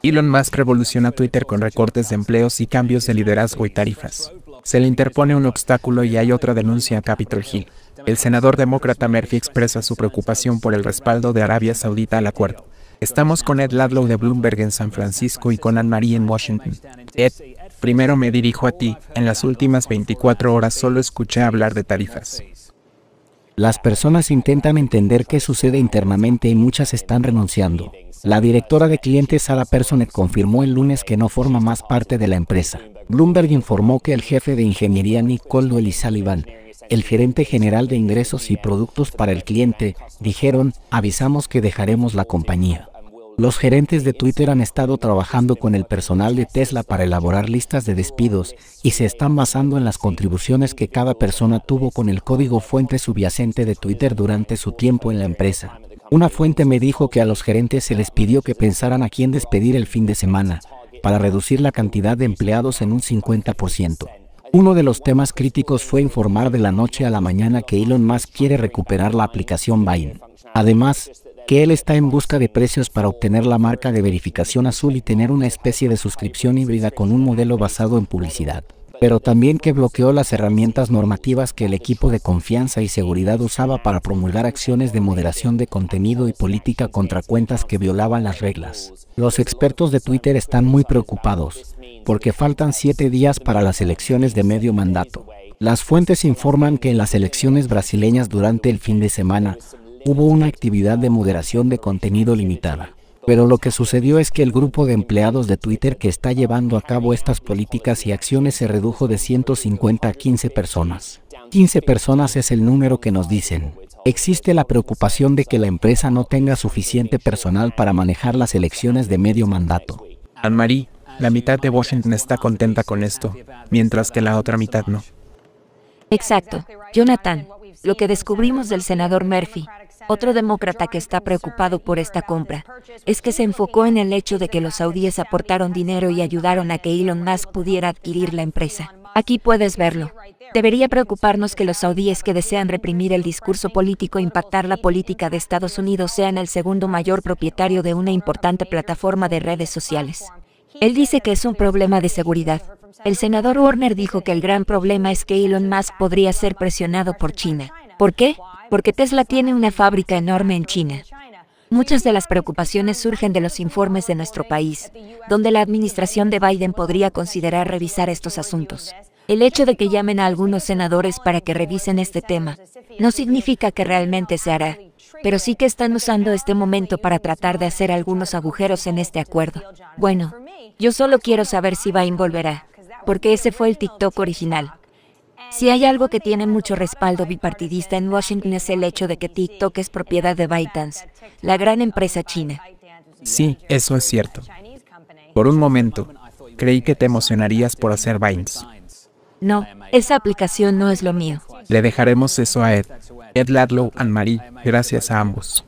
Elon Musk revoluciona Twitter con recortes de empleos y cambios de liderazgo y tarifas. Se le interpone un obstáculo y hay otra denuncia a Capitol Hill. El senador demócrata Murphy expresa su preocupación por el respaldo de Arabia Saudita al acuerdo. Estamos con Ed Ladlow de Bloomberg en San Francisco y con Anne-Marie en Washington. Ed, primero me dirijo a ti. En las últimas 24 horas solo escuché hablar de tarifas. Las personas intentan entender qué sucede internamente y muchas están renunciando. La directora de clientes Sara Personet confirmó el lunes que no forma más parte de la empresa. Bloomberg informó que el jefe de ingeniería Nicole Doyle Sullivan, el gerente general de ingresos y productos para el cliente, dijeron, avisamos que dejaremos la compañía. Los gerentes de Twitter han estado trabajando con el personal de Tesla para elaborar listas de despidos y se están basando en las contribuciones que cada persona tuvo con el código fuente subyacente de Twitter durante su tiempo en la empresa. Una fuente me dijo que a los gerentes se les pidió que pensaran a quién despedir el fin de semana, para reducir la cantidad de empleados en un 50%. Uno de los temas críticos fue informar de la noche a la mañana que Elon Musk quiere recuperar la aplicación Vine. Además, que él está en busca de precios para obtener la marca de verificación azul y tener una especie de suscripción híbrida con un modelo basado en publicidad pero también que bloqueó las herramientas normativas que el equipo de confianza y seguridad usaba para promulgar acciones de moderación de contenido y política contra cuentas que violaban las reglas. Los expertos de Twitter están muy preocupados, porque faltan siete días para las elecciones de medio mandato. Las fuentes informan que en las elecciones brasileñas durante el fin de semana, hubo una actividad de moderación de contenido limitada. Pero lo que sucedió es que el grupo de empleados de Twitter que está llevando a cabo estas políticas y acciones se redujo de 150 a 15 personas. 15 personas es el número que nos dicen. Existe la preocupación de que la empresa no tenga suficiente personal para manejar las elecciones de medio mandato. Anne-Marie, la mitad de Washington está contenta con esto, mientras que la otra mitad no. Exacto. Jonathan, lo que descubrimos del senador Murphy, otro demócrata que está preocupado por esta compra es que se enfocó en el hecho de que los saudíes aportaron dinero y ayudaron a que Elon Musk pudiera adquirir la empresa. Aquí puedes verlo. Debería preocuparnos que los saudíes que desean reprimir el discurso político e impactar la política de Estados Unidos sean el segundo mayor propietario de una importante plataforma de redes sociales. Él dice que es un problema de seguridad. El senador Warner dijo que el gran problema es que Elon Musk podría ser presionado por China. ¿Por qué? Porque Tesla tiene una fábrica enorme en China. Muchas de las preocupaciones surgen de los informes de nuestro país, donde la administración de Biden podría considerar revisar estos asuntos. El hecho de que llamen a algunos senadores para que revisen este tema no significa que realmente se hará, pero sí que están usando este momento para tratar de hacer algunos agujeros en este acuerdo. Bueno, yo solo quiero saber si Biden volverá, porque ese fue el TikTok original. Si hay algo que tiene mucho respaldo bipartidista en Washington es el hecho de que TikTok es propiedad de ByteDance, la gran empresa china. Sí, eso es cierto. Por un momento, creí que te emocionarías por hacer Vines. No, esa aplicación no es lo mío. Le dejaremos eso a Ed, Ed Ladlow y Marie, gracias a ambos.